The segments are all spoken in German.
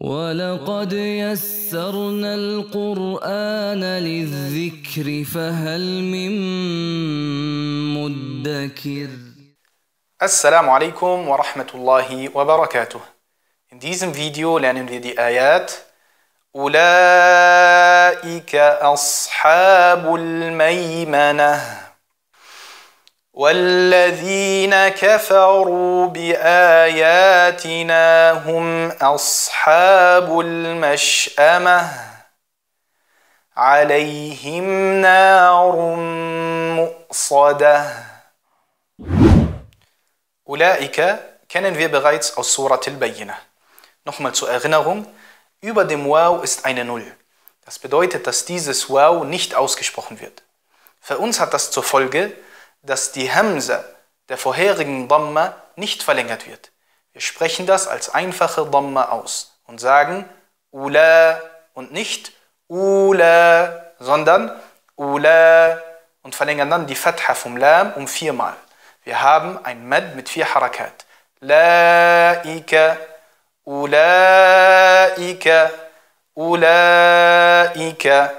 ولقد يسرنا القرآن للذكر فهل من مدكر السلام عليكم ورحمة الله وبركاته In diesem Video lernen wir die Ayat أولئك أصحاب الميمنة والذين كفروا باياتنا هم اصحاب المشامه عليهم نار مؤصده اولئك kennen wir bereits aus surah al-Bayyina. Nochmal zur Erinnerung, über dem Wow ist eine Null. Das bedeutet, dass dieses Wow nicht ausgesprochen wird. Für uns hat das zur Folge, dass die Hamza der vorherigen Dhamma nicht verlängert wird. Wir sprechen das als einfache Dhamma aus und sagen Ula und nicht Ula, sondern Ula und verlängern dann die Fatha vom Lam um viermal. Wir haben ein Mad mit vier Harakat. Laika, Ulaika, Ulaika.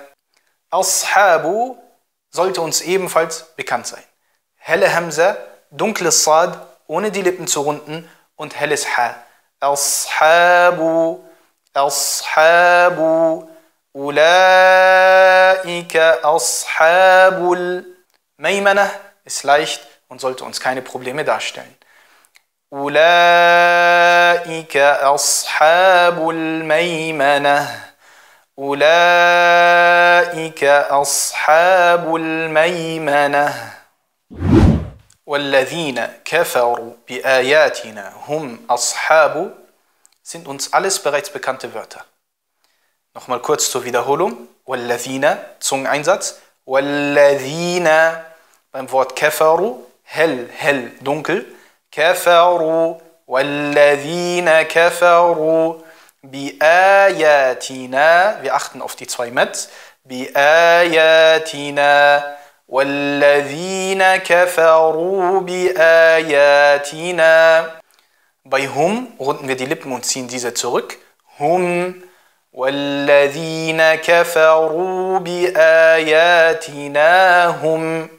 Ashabu sollte uns ebenfalls bekannt sein. helle Hamza, dunkles Sad ohne die Lippen zu runden und helles Ha. Ashabu, Ashabu, Ulaika, Ashabul. Maimana ist leicht und sollte uns keine Probleme darstellen. أولئك أصحاب الميمنة أولئك أصحاب الميمنة وَالَّذِينَ كَفَرُوا بِآيَاتِنَا هُمْ أَصْحَابُ sind uns alles bereits bekannte Wörter. Nochmal kurz zur Wiederholung. وَالَّذِينَ, Zungeneinsatz. وَالَّذِينَ, beim Wort kafaru, hell, hell, dunkel. Kafaru, وَالَّذِينَ كَفَرُوا بِآيَاتِنَا Wir achten auf die zwei Mets. بِآيَاتِنَا والذين كفروا بآياتنا Bei hum runden wir die Lippen und ziehen diese zurück. Hum. والذين كفروا بآياتنا هم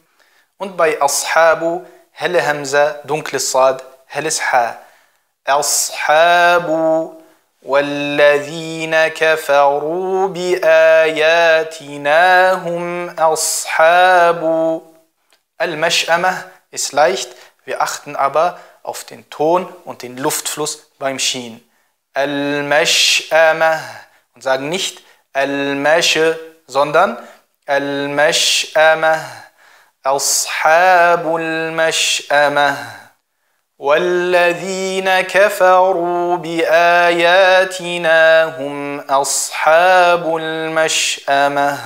Und bei أصحاب هل همزة dunkles صاد هل إسحا أصحاب والذين كفروا بآياتنا هم أصحاب المشأمة ist leicht, wir achten aber auf den Ton und den Luftfluss beim Schien. al und sagen nicht al sondern Al-Mash'ama. Ashabul والذين كفروا باياتنا هم اصحاب المشامه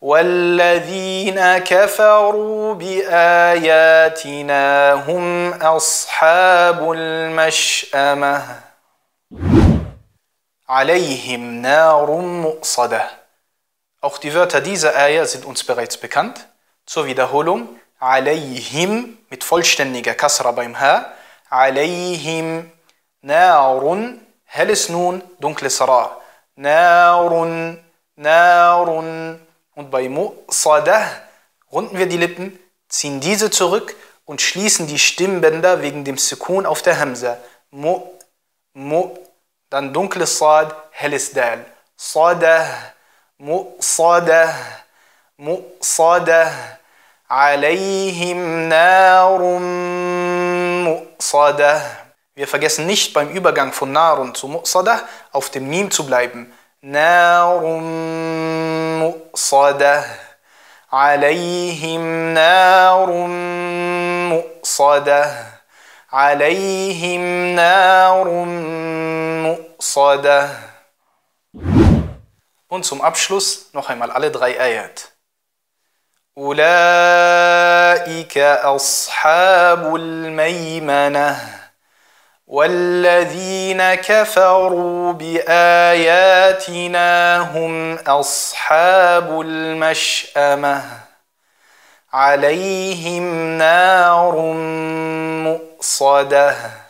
والذين كفروا باياتنا هم اصحاب المشامه عليهم نار مؤصده Auch die Wörter dieser Eier sind uns bereits bekannt. Zur Wiederholung, alayhim mit vollständiger Kasra beim Ha, alayhim نار helles Nun, dunkles Ra, نار نار und bei مؤصدة runden wir die Lippen, ziehen diese zurück und schließen die Stimmbänder wegen dem Sekun auf der Hamza. Mu, mu, dann dunkles Sad, helles Dal. Sadah, mu, sadah, mu, sadah. Alayhim narum mu'sadah. Wir vergessen nicht beim Übergang von narun zu mu'sadah auf dem Mim zu bleiben. Narum mu'sadah. Alayhim narum mu'sadah. عليهم نار مؤصدة Und zum Abschluss noch einmal alle drei Ayat. أولئك أولئك أصحاب الميمنة والذين كفروا بآياتنا هم أصحاب المشأمة عليهم نار مؤصده